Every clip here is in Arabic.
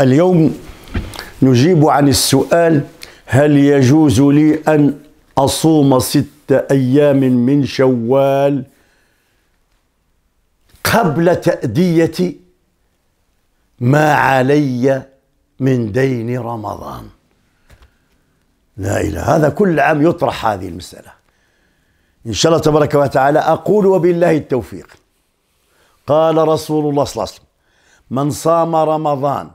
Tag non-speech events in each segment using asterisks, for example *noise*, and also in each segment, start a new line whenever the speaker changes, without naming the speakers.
اليوم نجيب عن السؤال هل يجوز لي أن أصوم ست أيام من شوال قبل تأدية ما علي من دين رمضان لا إله هذا كل عام يطرح هذه المسألة إن شاء الله تبارك وتعالى أقول وبالله التوفيق قال رسول الله صلى الله عليه وسلم من صام رمضان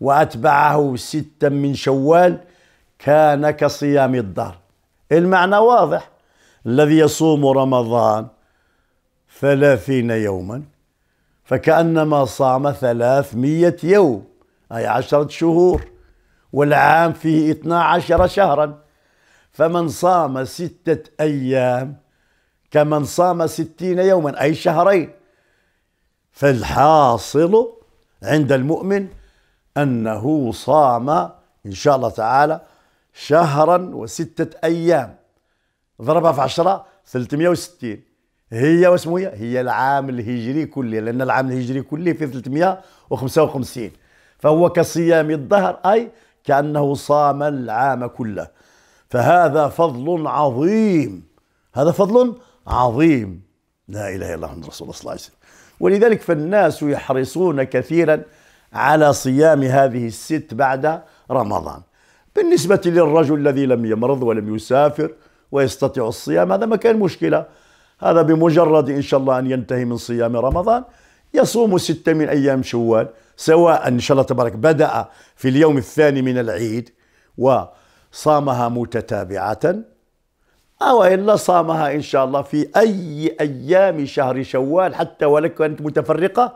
وأتبعه ستا من شوال كان كصيام الدهر المعنى واضح الذي يصوم رمضان ثلاثين يوما فكأنما صام ثلاثمية يوم أي عشرة شهور والعام فيه اثنا عشر شهرا فمن صام ستة أيام كمن صام ستين يوما أي شهرين فالحاصل عند المؤمن أنه صام إن شاء الله تعالى شهرا وستة أيام ضربها في عشرة 360 هي واسمه هي إيه؟ هي العام الهجري كله لأن العام الهجري كله في 355 فهو كصيام الظهر أي كأنه صام العام كله فهذا فضل عظيم هذا فضل عظيم لا إله إلا الله محمد رسول الله صلى الله عليه وسلم ولذلك فالناس يحرصون كثيرا على صيام هذه الست بعد رمضان بالنسبة للرجل الذي لم يمرض ولم يسافر ويستطيع الصيام هذا ما كان مشكلة هذا بمجرد إن شاء الله أن ينتهي من صيام رمضان يصوم ستة من أيام شوال سواء إن شاء الله تبارك بدأ في اليوم الثاني من العيد وصامها متتابعة أو إلا صامها إن شاء الله في أي أيام شهر شوال حتى ولو كانت متفرقة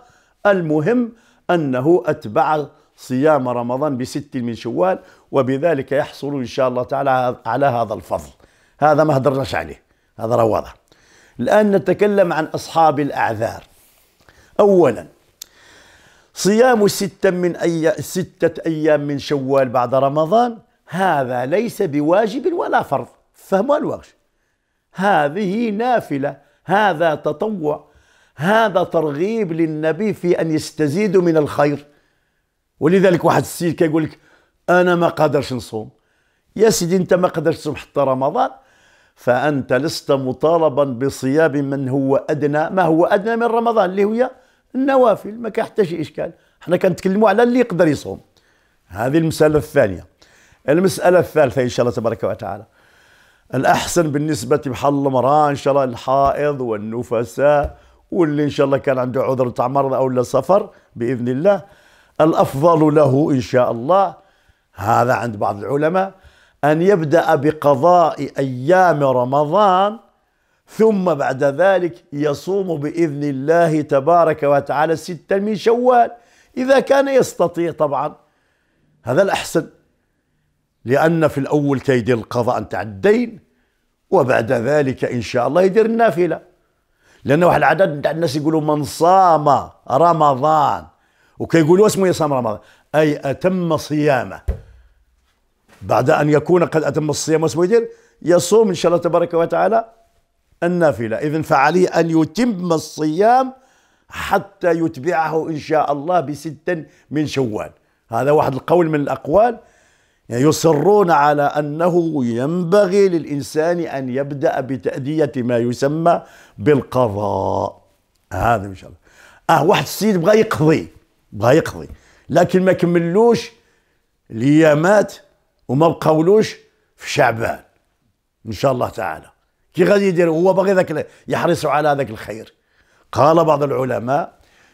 المهم أنه أتبع صيام رمضان بست من شوال وبذلك يحصل إن شاء الله تعالى على هذا الفضل هذا ما هدرناش عليه هذا رواضة الآن نتكلم عن أصحاب الأعذار أولا صيام ستة من أي ستة أيام من شوال بعد رمضان هذا ليس بواجب ولا فرض فهموا الواجب هذه نافلة هذا تطوع هذا ترغيب للنبي في أن يستزيدوا من الخير ولذلك واحد السيد كيقول لك أنا ما قادرش نصوم يا سيدي أنت ما قادرش تصوم حتى رمضان فأنت لست مطالبا بصيام من هو أدنى ما هو أدنى من رمضان اللي هي النوافل ما كان حتى شي إشكال حنا كنتكلموا على اللي يقدر يصوم هذه المسألة الثانية المسألة الثالثة إن شاء الله تبارك وتعالى الأحسن بالنسبة بحال المرأة إن شاء الله الحائض والنفساء واللي إن شاء الله كان عنده عذر تاع مرض أو سفر بإذن الله الأفضل له إن شاء الله هذا عند بعض العلماء أن يبدأ بقضاء أيام رمضان ثم بعد ذلك يصوم بإذن الله تبارك وتعالى ستا من شوال إذا كان يستطيع طبعا هذا الأحسن لأن في الأول كيدير القضاء نتاع الدين وبعد ذلك إن شاء الله يدير النافلة لان واحد العدد تاع الناس يقولوا من صام رمضان وكيقولوا اسمه يصام إيه رمضان اي اتم صيامه بعد ان يكون قد اتم الصيام واسمه يدير إيه؟ يصوم ان شاء الله تبارك وتعالى النافله اذا فعليه ان يتم الصيام حتى يتبعه ان شاء الله بستة من شوال هذا واحد القول من الاقوال يعني يصرون على أنه ينبغي للإنسان أن يبدأ بتأدية ما يسمى بالقضاء هذا إن شاء الله آه واحد السيد بغى يقضي بغى يقضي لكن ما كملوش الأيامات وما بقولوش في شعبان إن شاء الله تعالى كي غادي يدير هو باغي ذاك يحرص على ذاك الخير قال بعض العلماء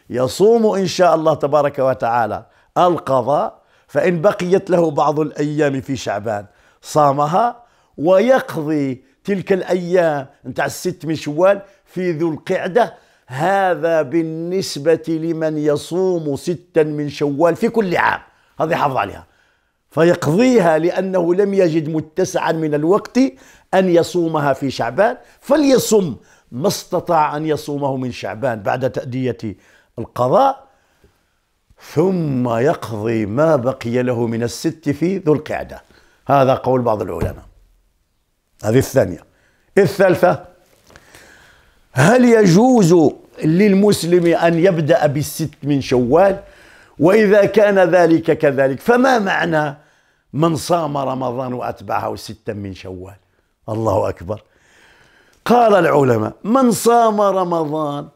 يصوم إن شاء الله تبارك وتعالى القضاء فإن بقيت له بعض الأيام في شعبان صامها ويقضي تلك الأيام نتاع الست من شوال في ذو القعدة هذا بالنسبة لمن يصوم ستا من شوال في كل عام هذه حافظ عليها فيقضيها لأنه لم يجد متسعا من الوقت أن يصومها في شعبان فليصم ما استطاع أن يصومه من شعبان بعد تأدية القضاء ثم يقضي ما بقي له من الست في ذو القعدة هذا قول بعض العلماء هذه الثانية الثالثة هل يجوز للمسلم أن يبدأ بالست من شوال وإذا كان ذلك كذلك فما معنى من صام رمضان وأتبعه ستا من شوال الله أكبر قال العلماء من صام رمضان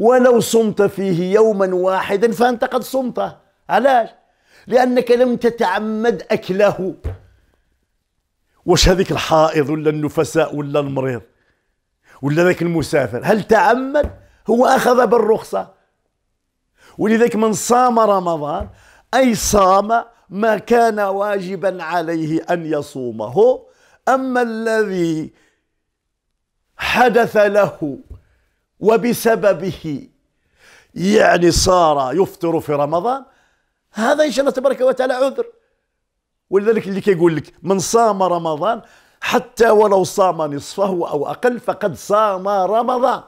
ولو صمت فيه يوما واحدا فأنت قد صمته علاش؟ لأنك لم تتعمد أكله واش هذيك الحائض ولا النفساء ولا المريض ولا ذاك المسافر هل تعمد هو أخذ بالرخصة ولذلك من صام رمضان أي صام ما كان واجبا عليه أن يصومه أما الذي حدث له وبسببه يعني صار يفطر في رمضان هذا إن شاء الله تبارك وتعالى عذر ولذلك اللي كيقول لك من صام رمضان حتى ولو صام نصفه أو أقل فقد صام رمضان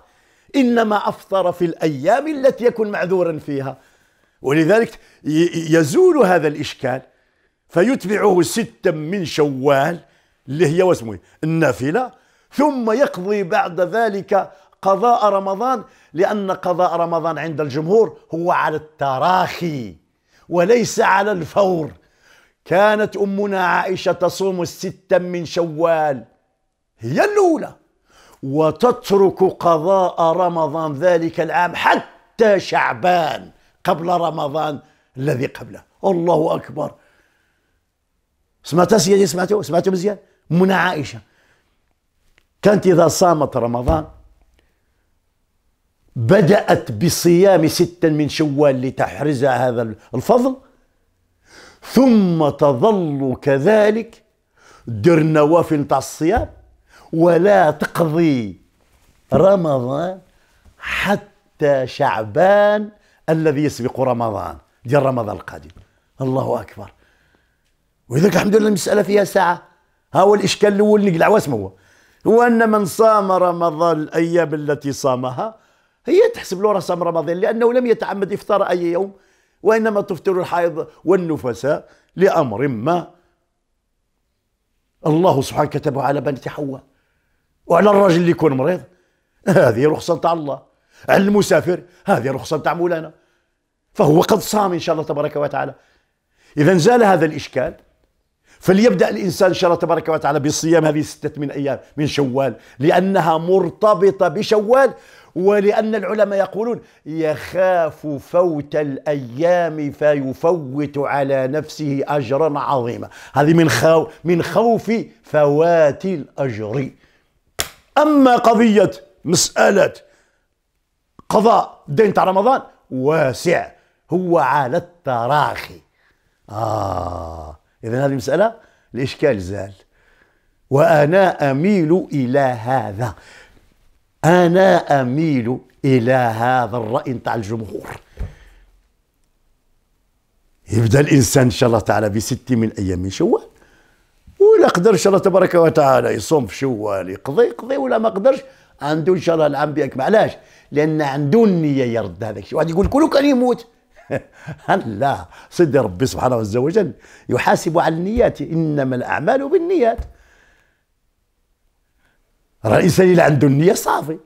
إنما أفطر في الأيام التي يكون معذورا فيها ولذلك يزول هذا الإشكال فيتبعه ستا من شوال اللي هي واسمه إيه؟ النافلة ثم يقضي بعد ذلك قضاء رمضان لأن قضاء رمضان عند الجمهور هو على التراخي وليس على الفور كانت أمنا عائشة تصوم الستة من شوال هي الأولى وتترك قضاء رمضان ذلك العام حتى شعبان قبل رمضان الذي قبله الله أكبر سمعتها سيدي سمعتوا سمعتوا مزيان منى عائشة كانت إذا صامت رمضان بدأت بصيام ستا من شوال لتحرزها هذا الفضل ثم تظل كذلك دير النوافل نتاع الصيام ولا تقضي رمضان حتى شعبان الذي يسبق رمضان ديال رمضان القادم الله اكبر ولذلك الحمد لله المساله فيها ساعه ها هو الاشكال الاول اللي قلع واسمه هو هو ان من صام رمضان الايام التي صامها هي تحسب له رصام رمضان لأنه لم يتعمد إفطار أي يوم وإنما تفطر الحائض والنفساء لأمر ما الله سبحانه كتبه على بنت حواء وعلى الرجل اللي يكون مريض هذه رخصة تاع الله على المسافر هذه رخصة تاع مولانا فهو قد صام إن شاء الله تبارك وتعالى إذا زال هذا الإشكال فليبدأ الإنسان إن شاء الله تبارك وتعالى بصيام هذه ستة من أيام من شوال لأنها مرتبطة بشوال ولأن العلماء يقولون يخاف فوت الأيام فيفوت على نفسه أجرا عظيما هذه من خو من خوف فوات الأجر أما قضية مسألة قضاء الدين تاع رمضان واسع هو على التراخي آه إذا هذه المسألة الإشكال زال وأنا أميل إلى هذا انا اميل الى هذا الراي نتاع الجمهور يبدا الانسان ان شاء الله تعالى بست من ايام شوال ولا قدر ان شاء الله تبارك وتعالى يصوم في شوال يقضي يقضي ولا ما قدرش عنده ان شاء الله العام بيك علاش؟ لان عنده النيه يرد هذاك الشيء واحد يقول كله كان يموت *laughs* لا صدق ربي سبحانه وتعالى وجل يحاسب على النيات انما الاعمال بالنيات راه الانسان الا عنده النيه صافي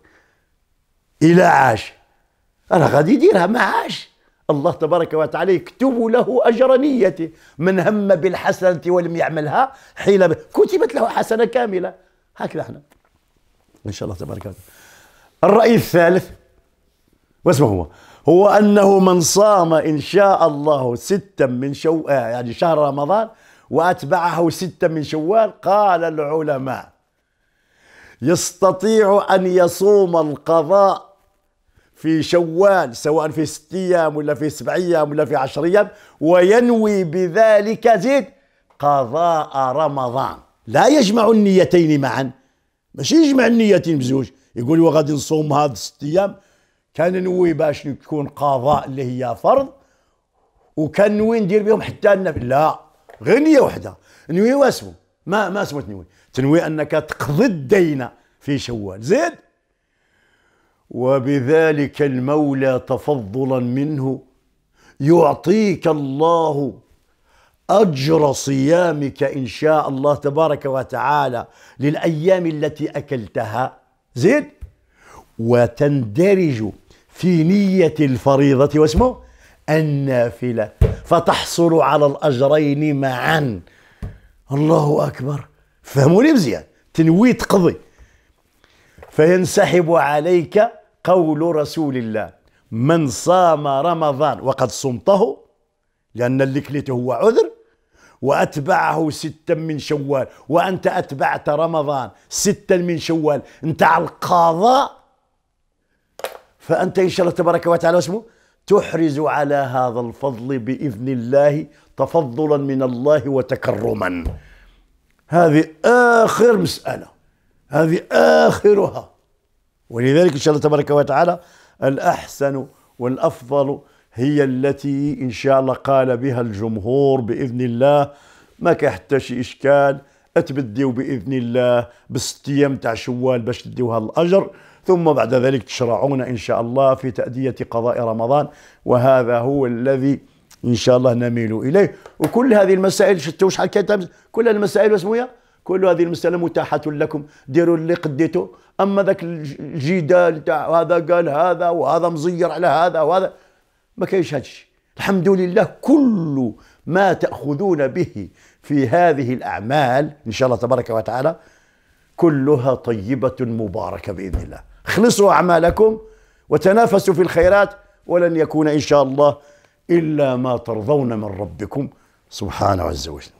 الى عاش راه غادي يديرها ما عاش الله تبارك وتعالى يكتب له اجر نيته من هم بالحسنه ولم يعملها حيل كتبت له حسنه كامله هكذا احنا ان شاء الله تبارك وتعالى الراي الثالث واسمه هو هو انه من صام ان شاء الله ستا من شو يعني شهر رمضان واتبعه ستا من شوال قال العلماء يستطيع أن يصوم القضاء في شوال سواء في ست أيام ولا في سبع أيام ولا في عشر أيام وينوي بذلك زيد قضاء رمضان لا يجمع النيتين معا ماشي يجمع النيتين بزوج يقول وغادي نصوم هذا ست أيام كننوي باش يكون قضاء اللي هي فرض نوي ندير بهم حتى النفل لا غير نيه وحده نوي واسمو ما ما اسمه تنوي تنوي أنك تقضي الدين في شوال زيد وبذلك المولى تفضلا منه يعطيك الله أجر صيامك إن شاء الله تبارك وتعالى للأيام التي أكلتها زين وتندرج في نية الفريضة واسمه النافلة فتحصل على الأجرين معا الله أكبر فهموني مزيان تنوي تقضي فينسحب عليك قول رسول الله من صام رمضان وقد صمته لأن اللي كليته هو عذر وأتبعه ستا من شوال وأنت أتبعت رمضان ستا من شوال أنت على القضاء فأنت إن شاء الله تبارك وتعالى اسمه تحرز على هذا الفضل بإذن الله تفضلا من الله وتكرما هذه آخر مسألة هذه آخرها ولذلك إن شاء الله تبارك وتعالى الأحسن والأفضل هي التي إن شاء الله قال بها الجمهور بإذن الله ما كان حتى شي إشكال تبديو بإذن الله بست أيام تاع شوال باش تديوها الأجر ثم بعد ذلك تشرعون إن شاء الله في تأدية قضاء رمضان وهذا هو الذي ان شاء الله نميل اليه وكل هذه المسائل شفتوا شحال كانت كل المسائل واسمويا كل هذه المسألة متاحة لكم ديروا اللي قديتو أما ذاك الجدال تاع هذا قال هذا وهذا مزير على هذا وهذا ما كاينش هذا الشيء الحمد لله كل ما تأخذون به في هذه الأعمال إن شاء الله تبارك وتعالى كلها طيبة مباركة بإذن الله خلصوا أعمالكم وتنافسوا في الخيرات ولن يكون إن شاء الله إلا ما ترضون من ربكم سبحانه عز وجل